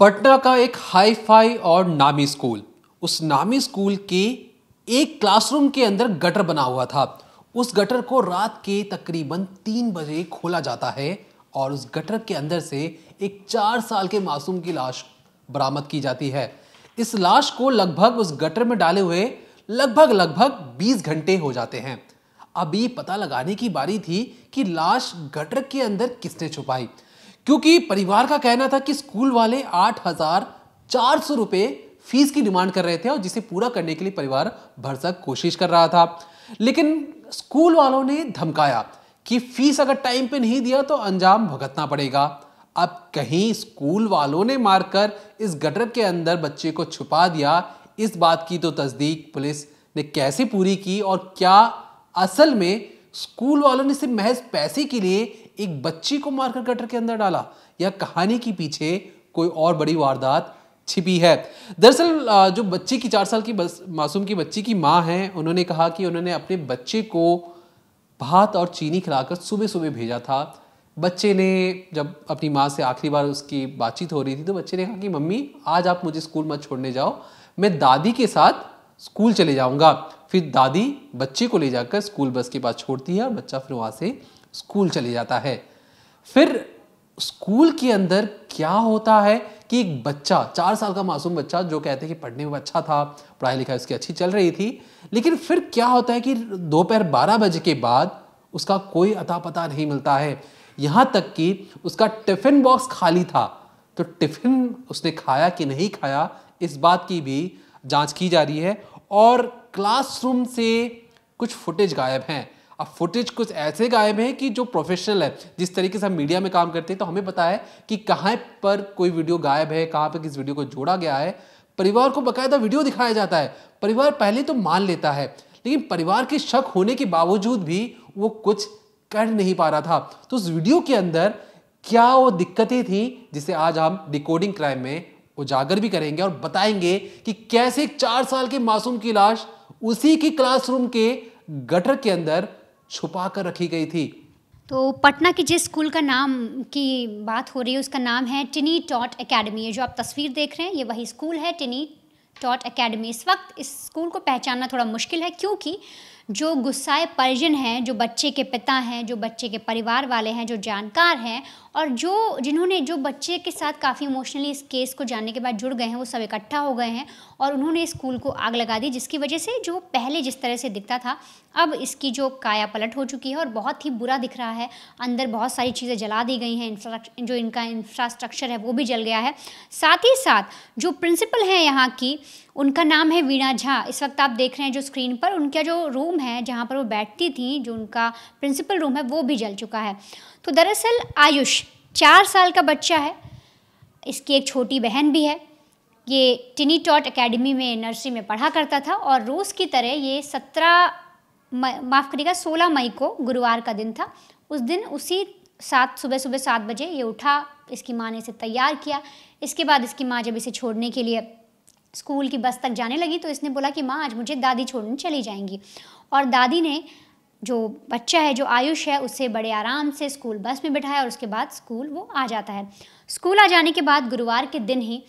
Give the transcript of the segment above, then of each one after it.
पटना का एक hi fi और नामी स्कूल उस नामी स्कूल के एक क्लासरूम के अंदर गटर बना हुआ था उस गटर को रात के तकरीबन तीन बजे खोला जाता है और उस गटर के अंदर से एक चार साल के मासूम की लाश बरामद की जाती है इस लाश को लगभग उस गटर में डाले हुए लगभग लगभग 20 घंटे हो जाते हैं अभी पता लगाने की बारी थी कि लाश गटर के अंदर किसने छुपाई क्योंकि परिवार का कहना था कि स्कूल वाले आठ हजार चार सौ रुपये फीस की डिमांड कर रहे थे और जिसे पूरा करने के लिए परिवार भरसक कोशिश कर रहा था लेकिन स्कूल वालों ने धमकाया कि फीस अगर टाइम पे नहीं दिया तो अंजाम भुगतना पड़ेगा अब कहीं स्कूल वालों ने मारकर इस गटर के अंदर बच्चे को छुपा दिया इस बात की तो तस्दीक पुलिस ने कैसे पूरी की और क्या असल में स्कूल वालों ने सिर्फ महज पैसे के लिए एक बच्ची को मारकर गटर के अंदर डाला या कहानी के पीछे कोई और बड़ी वारदात छिपी है दरअसल जो बच्ची की चार साल की बस, मासूम की बच्ची की माँ है उन्होंने कहा कि उन्होंने अपने बच्चे को भात और चीनी खिलाकर सुबह सुबह भेजा था बच्चे ने जब अपनी माँ से आखिरी बार उसकी बातचीत हो रही थी तो बच्चे ने कहा कि मम्मी आज आप मुझे स्कूल मत छोड़ने जाओ मैं दादी के साथ स्कूल चले जाऊँगा फिर दादी बच्चे को ले जाकर स्कूल बस के पास छोड़ती है और बच्चा फिर वहाँ से स्कूल चले जाता है फिर स्कूल के अंदर क्या होता है कि एक बच्चा चार साल का मासूम बच्चा जो कहते हैं कि पढ़ने में अच्छा था पढ़ाई लिखाई उसकी अच्छी चल रही थी लेकिन फिर क्या होता है कि दोपहर बारह बजे के बाद उसका कोई अता पता नहीं मिलता है यहाँ तक कि उसका टिफ़िन बॉक्स खाली था तो टिफ़िन उसने खाया कि नहीं खाया इस बात की भी जांच की जा रही है और क्लासरूम से कुछ फुटेज गायब हैं अब फुटेज कुछ ऐसे गायब है कि जो प्रोफेशनल है जिस तरीके से हम मीडिया में काम करते हैं तो हमें पता है कि कहाँ पर कोई वीडियो गायब है कहाँ पर किस वीडियो को जोड़ा गया है परिवार को बकायदा वीडियो दिखाया जाता है परिवार पहले तो मान लेता है लेकिन परिवार के शक होने के बावजूद भी वो कुछ कर नहीं पा रहा था तो उस वीडियो के अंदर क्या वो दिक्कतें थी जिसे आज हम डिकोडिंग क्राइम में उजागर भी करेंगे और बताएंगे कि कैसे चार साल के मासूम की लाश उसी की क्लासरूम के गटर के अंदर छुपा कर रखी गई थी तो पटना के जिस स्कूल का नाम की बात हो रही है उसका नाम है टिनी टॉट एकेडमी ये जो आप तस्वीर देख रहे हैं ये वही स्कूल है टिनी टॉट एकेडमी इस वक्त इस स्कूल को पहचानना थोड़ा मुश्किल है क्योंकि जो गुस्साए परिजन हैं जो बच्चे के पिता हैं जो बच्चे के परिवार वाले हैं जो जानकार हैं और जो जिन्होंने जो बच्चे के साथ काफ़ी इमोशनली इस केस को जानने के बाद जुड़ गए हैं वो सब इकट्ठा हो गए हैं और उन्होंने स्कूल को आग लगा दी जिसकी वजह से जो पहले जिस तरह से दिखता था अब इसकी जो काया पलट हो चुकी है और बहुत ही बुरा दिख रहा है अंदर बहुत सारी चीज़ें जला दी गई हैं जो इनका इंफ्रास्ट्रक्चर है वो भी जल गया है साथ ही साथ जो प्रिंसिपल हैं यहाँ की उनका नाम है वीणा झा इस वक्त आप देख रहे हैं जो स्क्रीन पर उनका जो रूम है जहाँ पर वो बैठती थी जो उनका प्रिंसिपल रूम है वो भी जल चुका है तो दरअसल आयुष चार साल का बच्चा है इसकी एक छोटी बहन भी है ये टिनी टॉट अकेडमी में नर्सरी में पढ़ा करता था और रोज़ की तरह ये सत्रह माफ़ करिएगा सोलह मई को गुरुवार का दिन था उस दिन उसी सात सुबह सुबह सात बजे ये उठा इसकी माँ ने इसे तैयार किया इसके बाद इसकी माँ जब इसे छोड़ने के लिए स्कूल की बस तक जाने लगी तो इसने बोला कि माँ आज मुझे दादी छोड़ने चली जाएंगी और दादी ने जो बच्चा है जो आयुष है उसे बड़े आराम से स्कूल बस में बिठाया और उसके बाद स्कूल वो आ जाता है स्कूल आ जाने के बाद गुरुवार के दिन ही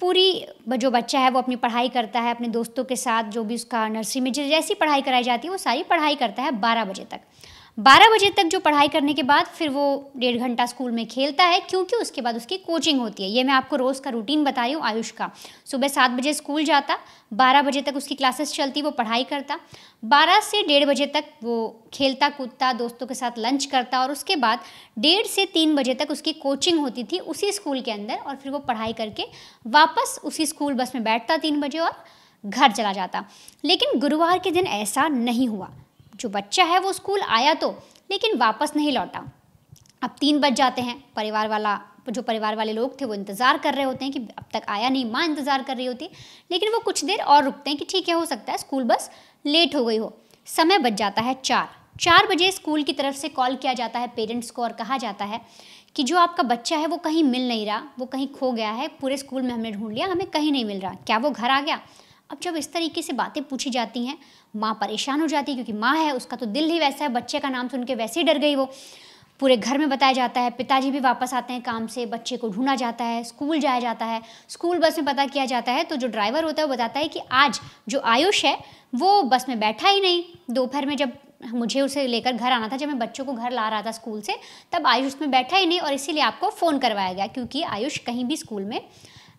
पूरी जो बच्चा है वो अपनी पढ़ाई करता है अपने दोस्तों के साथ जो भी उसका नर्सरी में जैसी पढ़ाई कराई जाती है वो सारी पढ़ाई करता है बारह बजे तक बारह बजे तक जो पढ़ाई करने के बाद फिर वो डेढ़ घंटा स्कूल में खेलता है क्योंकि उसके बाद उसकी कोचिंग होती है ये मैं आपको रोज़ का रूटीन बता रही हूँ आयुष का सुबह सात बजे स्कूल जाता बारह बजे तक उसकी क्लासेस चलती वो पढ़ाई करता बारह से डेढ़ बजे तक वो खेलता कूदता दोस्तों के साथ लंच करता और उसके बाद डेढ़ से तीन बजे तक उसकी कोचिंग होती थी उसी स्कूल के अंदर और फिर वो पढ़ाई करके वापस उसी स्कूल बस में बैठता तीन बजे और घर चला जाता लेकिन गुरुवार के दिन ऐसा नहीं हुआ जो बच्चा है वो स्कूल आया तो लेकिन वापस नहीं लौटा अब तीन बज जाते हैं परिवार वाला जो परिवार वाले लोग थे वो इंतज़ार कर रहे होते हैं कि अब तक आया नहीं माँ इंतज़ार कर रही होती लेकिन वो कुछ देर और रुकते हैं कि ठीक है हो सकता है स्कूल बस लेट हो गई हो समय बच जाता है चार चार बजे स्कूल की तरफ से कॉल किया जाता है पेरेंट्स को और कहा जाता है कि जो आपका बच्चा है वो कहीं मिल नहीं रहा वो कहीं खो गया है पूरे स्कूल में हमने ढूंढ लिया हमें कहीं नहीं मिल रहा क्या वो घर आ गया अब जब इस तरीके से बातें पूछी जाती हैं माँ परेशान हो जाती है क्योंकि माँ है उसका तो दिल ही वैसा है बच्चे का नाम सुन के वैसे ही डर गई वो पूरे घर में बताया जाता है पिताजी भी वापस आते हैं काम से बच्चे को ढूंढा जाता है स्कूल जाया जाता है स्कूल बस में पता किया जाता है तो जो ड्राइवर होता है वो बताता है कि आज जो आयुष है वो बस में बैठा ही नहीं दोपहर में जब मुझे उसे लेकर घर आना था जब मैं बच्चों को घर ला रहा था स्कूल से तब आयुष में बैठा ही नहीं और इसीलिए आपको फ़ोन करवाया गया क्योंकि आयुष कहीं भी स्कूल में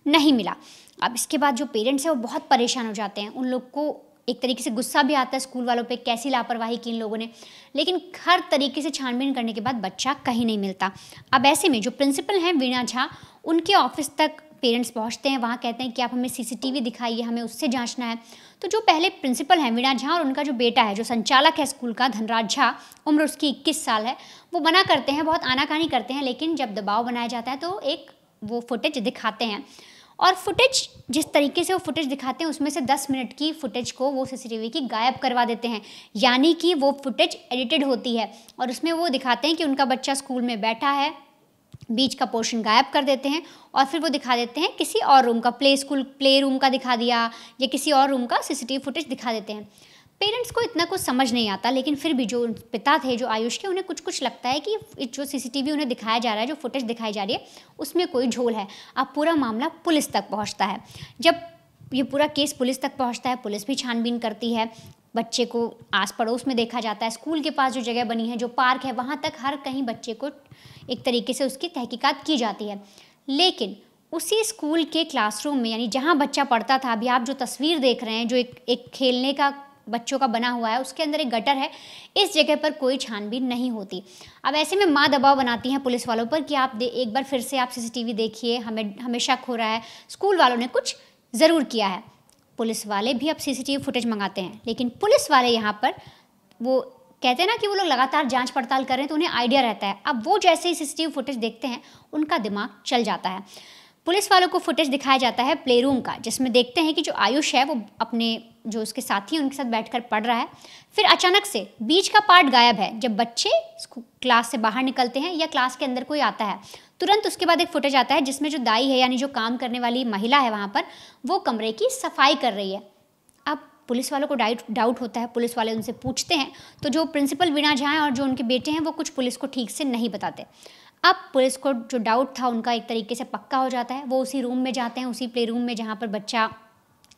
नहीं मिला अब इसके बाद जो पेरेंट्स हैं वो बहुत परेशान हो जाते हैं उन लोग को एक तरीके से गुस्सा भी आता है स्कूल वालों पे कैसी लापरवाही की इन लोगों ने लेकिन हर तरीके से छानबीन करने के बाद बच्चा कहीं नहीं मिलता अब ऐसे में जो प्रिंसिपल हैं वीणा झा उनके ऑफिस तक पेरेंट्स पहुंचते हैं वहाँ कहते हैं कि आप हमें सीसीटीवी दिखाइए हमें उससे जांचना है तो जो पहले प्रिंसिपल हैं वीणा झा और उनका जो बेटा है जो संचालक है स्कूल का धनराज झा उम्र उसकी इक्कीस साल है वो मना करते हैं बहुत आनाकानी करते हैं लेकिन जब दबाव बनाया जाता है तो एक वो फुटेज दिखाते हैं और फुटेज जिस तरीके से वो फुटेज दिखाते हैं उसमें से 10 मिनट की फुटेज को वो सीसीटीवी की गायब करवा देते हैं यानी कि वो फुटेज एडिटेड होती है और उसमें वो दिखाते हैं कि उनका बच्चा स्कूल में बैठा है बीच का पोर्शन गायब कर देते हैं और फिर वो दिखा देते हैं किसी और रूम का प्ले स्कूल प्ले रूम का दिखा दिया या किसी और रूम का सीसीटीवी फुटेज दिखा देते हैं पेरेंट्स को इतना कुछ समझ नहीं आता लेकिन फिर भी जो पिता थे जो आयुष के उन्हें कुछ कुछ लगता है कि जो सीसीटीवी उन्हें दिखाया जा रहा है जो फुटेज दिखाई जा रही है उसमें कोई झोल है अब पूरा मामला पुलिस तक पहुँचता है जब ये पूरा केस पुलिस तक पहुंचता है पुलिस भी छानबीन करती है बच्चे को आस पड़ोस में देखा जाता है स्कूल के पास जो जगह बनी है जो पार्क है वहाँ तक हर कहीं बच्चे को एक तरीके से उसकी तहकीकात की जाती है लेकिन उसी स्कूल के क्लासरूम में यानी जहाँ बच्चा पढ़ता था अभी आप जो तस्वीर देख रहे हैं जो एक एक खेलने का बच्चों का बना हुआ है उसके अंदर एक गटर है इस जगह पर कोई छानबीन नहीं होती अब ऐसे में माँ दबाव बनाती हैं पुलिस वालों पर कि आप एक बार फिर से आप सीसीटीवी देखिए हमें हमें शक हो रहा है स्कूल वालों ने कुछ ज़रूर किया है पुलिस वाले भी अब सीसीटीवी फुटेज मंगाते हैं लेकिन पुलिस वाले यहाँ पर वो कहते हैं ना कि वो लोग लगातार जांच पड़ताल कर रहे हैं तो उन्हें आइडिया रहता है अब वो जैसे ही सीसीटीवी फुटेज देखते हैं उनका दिमाग चल जाता है पुलिस वालों को फुटेज दिखाया जाता है प्ले रूम का जिसमें देखते हैं कि जो आयुष है वो अपने जो उसके साथी हैं उनके साथ बैठकर पढ़ रहा है फिर अचानक से बीच का पार्ट गायब है जब बच्चे क्लास से बाहर निकलते हैं या क्लास के अंदर कोई आता है तुरंत उसके बाद एक फुटेज आता है जिसमें जो दाई है यानी जो काम करने वाली महिला है वहाँ पर वो कमरे की सफाई कर रही है अब पुलिस वालों को डाउट डाउट होता है पुलिस वाले उनसे पूछते हैं तो जो प्रिंसिपल वीणा झा हैं और जो उनके बेटे हैं वो कुछ पुलिस को ठीक से नहीं बताते अब पुलिस को जो डाउट था उनका एक तरीके से पक्का हो जाता है वो उसी रूम में जाते हैं उसी प्ले रूम में जहाँ पर बच्चा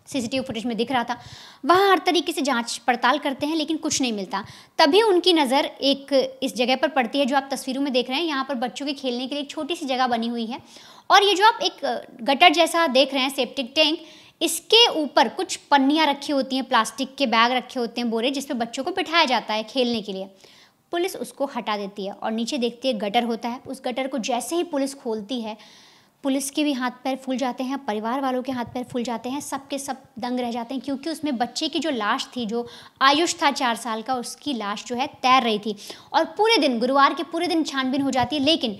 सीसीटीवी फुटेज में दिख रहा था वहाँ हर तरीके से जांच पड़ताल करते हैं लेकिन कुछ नहीं मिलता तभी उनकी नज़र एक इस जगह पर पड़ती है जो आप तस्वीरों में देख रहे हैं यहाँ पर बच्चों के खेलने के लिए एक छोटी सी जगह बनी हुई है और ये जो आप एक गटर जैसा देख रहे हैं सेप्टिक टैंक इसके ऊपर कुछ पन्नियाँ रखी होती हैं प्लास्टिक के बैग रखे होते हैं बोरे जिसपे बच्चों को बिठाया जाता है खेलने के लिए पुलिस उसको हटा देती है और नीचे देखती है गटर होता है उस गटर को जैसे ही पुलिस खोलती है पुलिस के भी हाथ पैर फूल जाते हैं परिवार वालों के हाथ पैर फूल जाते हैं सब के सब दंग रह जाते हैं क्योंकि उसमें बच्चे की जो लाश थी जो आयुष था चार साल का उसकी लाश जो है तैर रही थी और पूरे दिन गुरुवार के पूरे दिन छानबीन हो जाती है लेकिन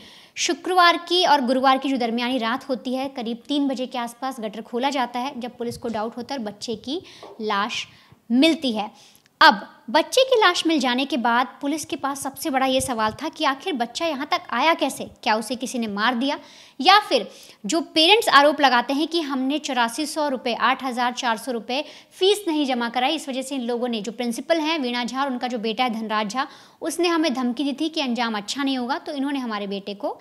शुक्रवार की और गुरुवार की जो दरमियानी रात होती है करीब तीन बजे के आसपास गटर खोला जाता है जब पुलिस को डाउट होता है बच्चे की लाश मिलती है अब बच्चे की लाश मिल जाने के बाद पुलिस के पास सबसे बड़ा ये सवाल था कि आखिर बच्चा यहाँ तक आया कैसे क्या उसे किसी ने मार दिया या फिर जो पेरेंट्स आरोप लगाते हैं कि हमने चौरासी सौ रुपये आठ हज़ार चार सौ रुपये फीस नहीं जमा कराई इस वजह से इन लोगों ने जो प्रिंसिपल हैं वीणा झा और उनका जो बेटा है धनराज झा उसने हमें धमकी दी थी कि अंजाम अच्छा नहीं होगा तो इन्होंने हमारे बेटे को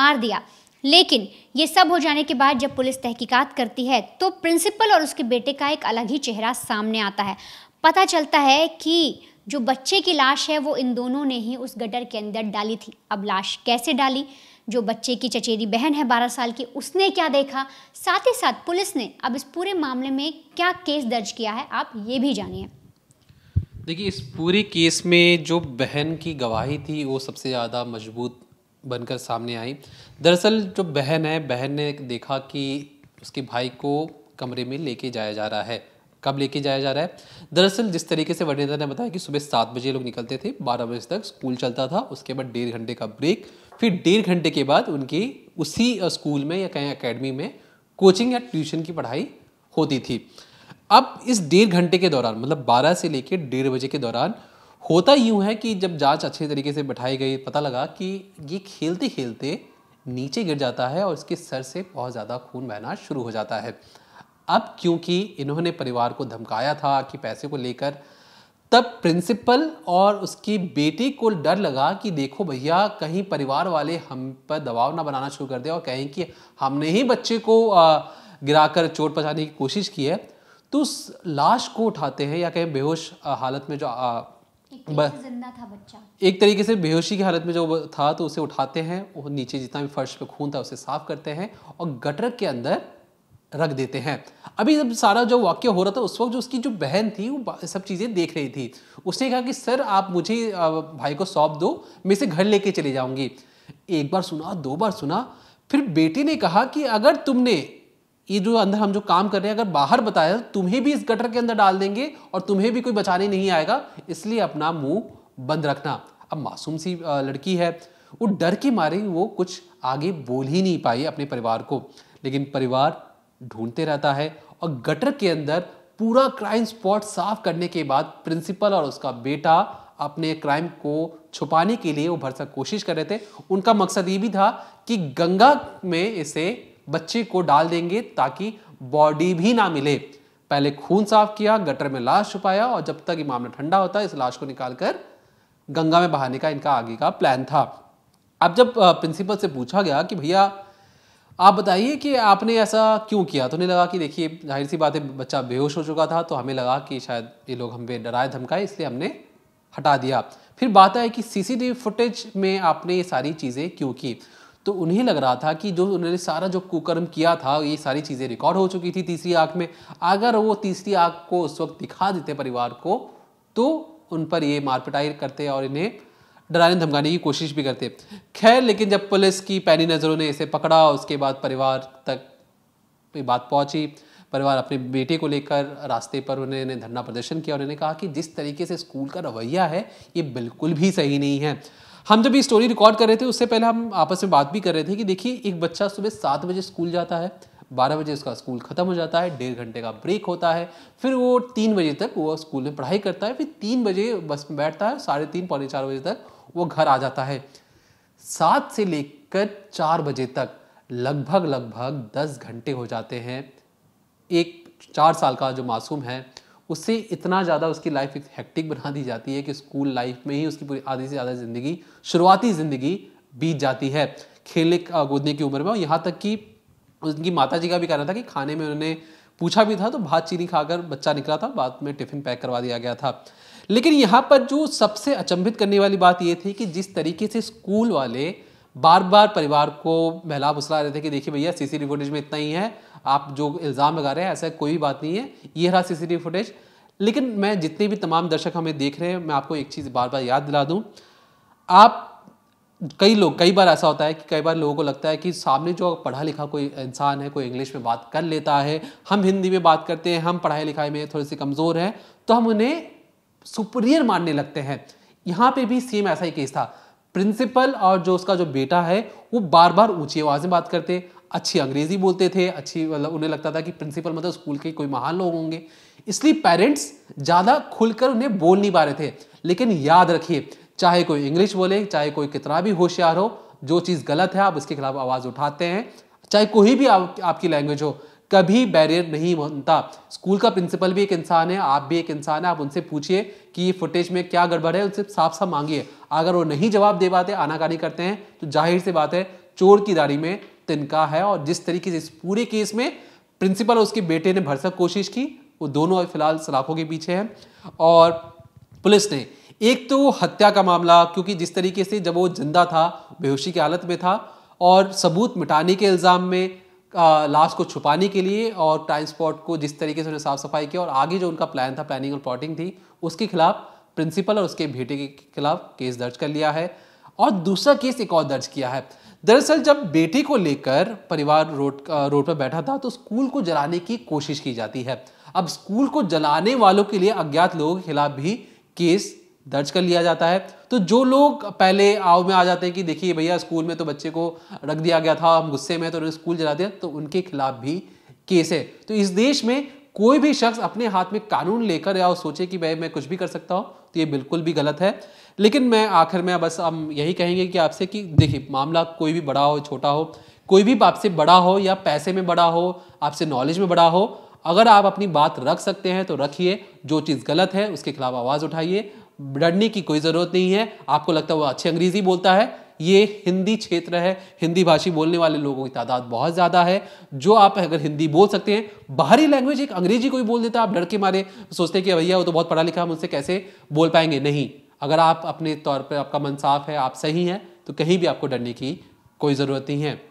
मार दिया लेकिन ये सब हो जाने के बाद जब पुलिस तहकीकात करती है तो प्रिंसिपल और उसके बेटे का एक अलग ही चेहरा सामने आता है पता चलता है कि जो बच्चे की लाश है वो इन दोनों ने ही उस गटर के अंदर डाली थी अब लाश कैसे डाली जो बच्चे की चचेरी बहन है 12 साल की उसने क्या देखा साथ ही साथ पुलिस ने अब इस पूरे मामले में क्या केस दर्ज किया है आप ये भी जानिए देखिए इस पूरे केस में जो बहन की गवाही थी वो सबसे ज़्यादा मजबूत बनकर सामने आई दरअसल जो बहन है बहन ने देखा कि उसके भाई को कमरे में लेके जाया जा रहा है कब लेके जाया जा रहा है दरअसल जिस तरीके से वरिंदा ने बताया कि सुबह सात बजे लोग निकलते थे बारह बजे तक स्कूल चलता था उसके बाद डेढ़ घंटे का ब्रेक फिर डेढ़ घंटे के बाद उनकी उसी स्कूल में या कहीं अकेडमी में कोचिंग या ट्यूशन की पढ़ाई होती थी अब इस डेढ़ घंटे के दौरान मतलब बारह से लेकर डेढ़ बजे के दौरान होता यूँ है कि जब जांच अच्छे तरीके से बैठाई गई पता लगा कि ये खेलते खेलते नीचे गिर जाता है और उसके सर से बहुत ज़्यादा खून बहना शुरू हो जाता है अब क्योंकि इन्होंने परिवार को धमकाया था कि पैसे को लेकर तब प्रिंसिपल और उसकी बेटी को डर लगा कि देखो भैया कहीं परिवार वाले हम पर दबाव ना बनाना शुरू कर दे और कहें कि हमने ही बच्चे को गिराकर चोट पहुँचाने की कोशिश की है तो उस लाश को उठाते हैं या कहें बेहोश हालत में जो जिंदा था बच्चा एक तरीके से बेहोशी की हालत में जो था तो उसे उठाते हैं वो नीचे जितना भी फर्श पे खून था उसे साफ करते हैं और गटर के अंदर रख देते हैं अभी जब सारा जो वाक्य हो रहा था उस वक्त जो उसकी जो बहन थी वो सब चीज़ें देख रही थी उसने कहा कि सर आप मुझे भाई को सौंप दो मैं इसे घर लेके चले जाऊंगी एक बार सुना दो बार सुना फिर बेटी ने कहा कि अगर तुमने ये जो अंदर हम जो काम कर रहे हैं अगर बाहर बताया तो तुम्हें भी इस गटर के अंदर डाल देंगे और तुम्हें भी कोई बचाने नहीं आएगा इसलिए अपना मुंह बंद रखना अब मासूम सी लड़की है वो डर के मारे वो कुछ आगे बोल ही नहीं पाई अपने परिवार को लेकिन परिवार ढूंढते रहता है और गटर के अंदर पूरा क्राइम स्पॉट साफ करने के बाद प्रिंसिपल और उसका बेटा अपने क्राइम को छुपाने के लिए वो भरसक कोशिश कर रहे थे उनका मकसद ये भी था कि गंगा में इसे बच्चे को डाल देंगे ताकि बॉडी भी ना मिले पहले खून साफ किया गटर में लाश छुपाया और जब तक ये मामला ठंडा होता इस लाश को निकालकर गंगा में बहाने का इनका आगे का प्लान था अब जब प्रिंसिपल से पूछा गया कि भैया आप बताइए कि आपने ऐसा क्यों किया तो उन्हें लगा कि देखिए जाहिर सी बात है बच्चा बेहोश हो चुका था तो हमें लगा कि शायद ये लोग हम पे डराए धमकाए इसलिए हमने हटा दिया फिर बात आई कि सीसीटीवी फुटेज में आपने ये सारी चीज़ें क्यों की तो उन्हें लग रहा था कि जो उन्होंने सारा जो कुकर्म किया था ये सारी चीज़ें रिकॉर्ड हो चुकी थी तीसरी आँख में अगर वो तीसरी आँख को उस वक्त दिखा देते परिवार को तो उन पर ये मारपिटाई करते और इन्हें डराने धमकाने की कोशिश भी करते खैर लेकिन जब पुलिस की पैनी नज़रों ने इसे पकड़ा उसके बाद परिवार तक ये बात पहुंची परिवार अपने बेटे को लेकर रास्ते पर उन्होंने धरना प्रदर्शन किया उन्होंने कहा कि जिस तरीके से स्कूल का रवैया है ये बिल्कुल भी सही नहीं है हम जब ये स्टोरी रिकॉर्ड कर रहे थे उससे पहले हम आपस में बात भी कर रहे थे कि देखिए एक बच्चा सुबह सात बजे स्कूल जाता है बारह बजे उसका स्कूल ख़त्म हो जाता है डेढ़ घंटे का ब्रेक होता है फिर वो तीन बजे तक वो स्कूल में पढ़ाई करता है फिर तीन बजे बस में बैठता है साढ़े तीन पौने चार बजे तक वो घर आ जाता है सात से लेकर चार बजे तक लगभग लगभग दस घंटे हो जाते हैं एक चार साल का जो मासूम है उससे इतना ज़्यादा उसकी लाइफ एक हेक्टिक बना दी जाती है कि स्कूल लाइफ में ही उसकी पूरी आधी से ज़्यादा ज़िंदगी शुरुआती ज़िंदगी बीत जाती है खेलने कूदने की उम्र में और यहाँ तक कि उनकी माता जी का भी कहना था कि खाने में उन्होंने पूछा भी था तो भात चीनी खाकर बच्चा निकला था बाद में टिफ़िन पैक करवा दिया गया था लेकिन यहाँ पर जो सबसे अचंभित करने वाली बात ये थी कि जिस तरीके से स्कूल वाले बार बार परिवार को बहला उसला रहे थे कि देखिए भैया सीसीटीवी फुटेज में इतना ही है आप जो इल्ज़ाम लगा रहे हैं ऐसा कोई बात नहीं है ये रहा सीसीटीवी फुटेज लेकिन मैं जितने भी तमाम दर्शक हमें देख रहे हैं मैं आपको एक चीज़ बार बार याद दिला दूँ आप कई लोग कई बार ऐसा होता है कि कई बार लोगों को लगता है कि सामने जो पढ़ा लिखा कोई इंसान है कोई इंग्लिश में बात कर लेता है हम हिंदी में बात करते हैं हम पढ़ाई लिखाई में थोड़ी सी कमज़ोर हैं तो हम उन्हें सुपरियर मानने लगते हैं यहाँ पे भी सेम ऐसा ही केस था प्रिंसिपल और जो उसका जो बेटा है वो बार बार ऊंची आवाज़ में बात करते अच्छी अंग्रेजी बोलते थे अच्छी मतलब उन्हें लगता था कि प्रिंसिपल मतलब स्कूल के कोई महान लोग होंगे इसलिए पेरेंट्स ज़्यादा खुलकर उन्हें बोल नहीं पा रहे थे लेकिन याद रखिए चाहे कोई इंग्लिश बोले चाहे कोई कितना भी होशियार हो जो चीज़ गलत है आप उसके खिलाफ आवाज़ उठाते हैं चाहे कोई भी आप, आपकी लैंग्वेज हो कभी बैरियर नहीं बनता स्कूल का प्रिंसिपल भी एक इंसान है आप भी एक इंसान है आप उनसे पूछिए कि ये फुटेज में क्या गड़बड़ है उनसे साफ साफ मांगिए अगर वो नहीं जवाब दे पाते आनाकानी करते हैं तो जाहिर सी बात है चोर की दाढ़ी में तिनका है और जिस तरीके से इस पूरे केस में प्रिंसिपल और उसके बेटे ने भरसक कोशिश की वो दोनों फिलहाल सलाखों के पीछे हैं और पुलिस ने एक तो हत्या का मामला क्योंकि जिस तरीके से जब वो जिंदा था बेहोशी की हालत में था और सबूत मिटाने के इल्ज़ाम में लाश को छुपाने के लिए और टाइम स्पॉट को जिस तरीके से उन्हें साफ सफाई किया और आगे जो उनका प्लान था प्लानिंग और प्लॉटिंग थी उसके खिलाफ प्रिंसिपल और उसके बेटे के खिलाफ केस दर्ज कर लिया है और दूसरा केस एक और दर्ज किया है दरअसल जब बेटे को लेकर परिवार रोड रोड पर बैठा था तो स्कूल को जलाने की कोशिश की जाती है अब स्कूल को जलाने वालों के लिए अज्ञात लोगों के खिलाफ भी केस दर्ज कर लिया जाता है तो जो लोग पहले आओ में आ जाते हैं कि देखिए भैया स्कूल में तो बच्चे को रख दिया गया था हम गुस्से में तो उन्होंने स्कूल जला दिया तो उनके खिलाफ भी केस है तो इस देश में कोई भी शख्स अपने हाथ में कानून लेकर या सोचे कि भाई मैं कुछ भी कर सकता हूँ तो ये बिल्कुल भी गलत है लेकिन मैं आखिर में बस हम यही कहेंगे कि आपसे कि देखिए मामला कोई भी बड़ा हो छोटा हो कोई भी आपसे बड़ा हो या पैसे में बड़ा हो आपसे नॉलेज में बड़ा हो अगर आप अपनी बात रख सकते हैं तो रखिए जो चीज़ गलत है उसके खिलाफ आवाज़ उठाइए डरने की कोई ज़रूरत नहीं है आपको लगता है वो अच्छी अंग्रेजी बोलता है ये हिंदी क्षेत्र है हिंदी भाषी बोलने वाले लोगों की तादाद बहुत ज़्यादा है जो आप अगर हिंदी बोल सकते हैं बाहरी लैंग्वेज एक अंग्रेजी कोई बोल देता आप डर के मारे सोचते हैं कि भैया वो तो बहुत पढ़ा लिखा हम उनसे कैसे बोल पाएंगे नहीं अगर आप अपने तौर पर आपका मन साफ है आप सही हैं तो कहीं भी आपको डरने की कोई ज़रूरत नहीं है